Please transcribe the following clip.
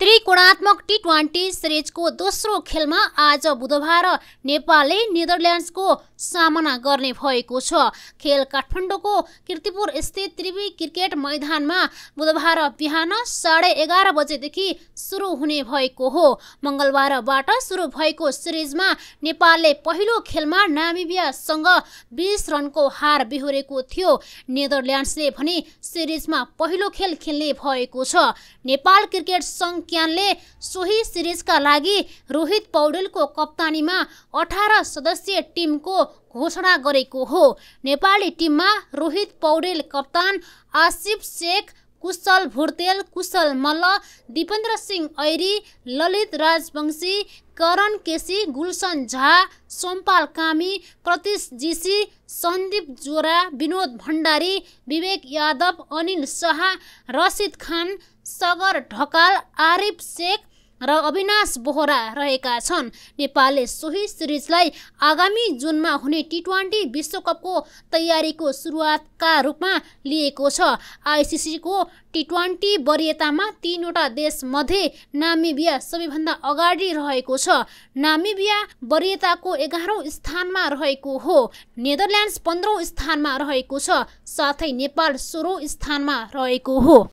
त्रिकोणात्मक T twenty सिरिजको दोस्रो खेलमा आज बुधबार नेपालले नेदरल्यान्ड्सको सामना गर्ने भएको छ खेल काठमाडौँको किर्तिपुर स्थित त्रिवी क्रिकेट मैदानमा बुधबार बिहान साढे एघार बजेदेखि सुरु हुने भएको हो मङ्गलबारबाट सुरु भएको सिरिजमा नेपालले पहिलो खेलमा नामिबियासँग बिस रनको हार बिहोरेको थियो नेदरल्यान्ड्सले भने सिरिजमा पहिलो खेल खेल्ने भएको छ नेपाल क्रिकेट सङ्घ ज्ञानले सोही सिरिजका लागि रोहित पौडेलको कप्तानीमा अठार सदस्यीय टिमको घोषणा गरेको हो नेपाली टिममा रोहित पौडेल कप्तान आसिफ शेख कुशल भुर्तेल कुशल मल्ल दिपेन्द्र सिंह ऐरी ललित राजवंशी करण केसी गुलसन झा सोमपाल कामी प्रतिश जीसी सन्दीप जोरा विनोद भण्डारी विवेक यादव अनिल शाह रसिद खान सगर ढकाल आरिफ शेख र अविनाश बोहरा रहेका छन् नेपालले सोही सिरिजलाई आगामी जुनमा हुने टी ट्वेन्टी विश्वकपको तयारीको सुरुवातका रूपमा लिएको छ आइसिसीको टी ट्वेन्टी वरियतामा तिनवटा देशमध्ये नामिबिया सबैभन्दा अगाडि रहेको छ नामिबिया वरियताको एघारौँ स्थानमा रहेको हो नेदरल्यान्ड्स पन्ध्रौँ स्थानमा रहेको छ साथै नेपाल सोह्रौँ स्थानमा रहेको हो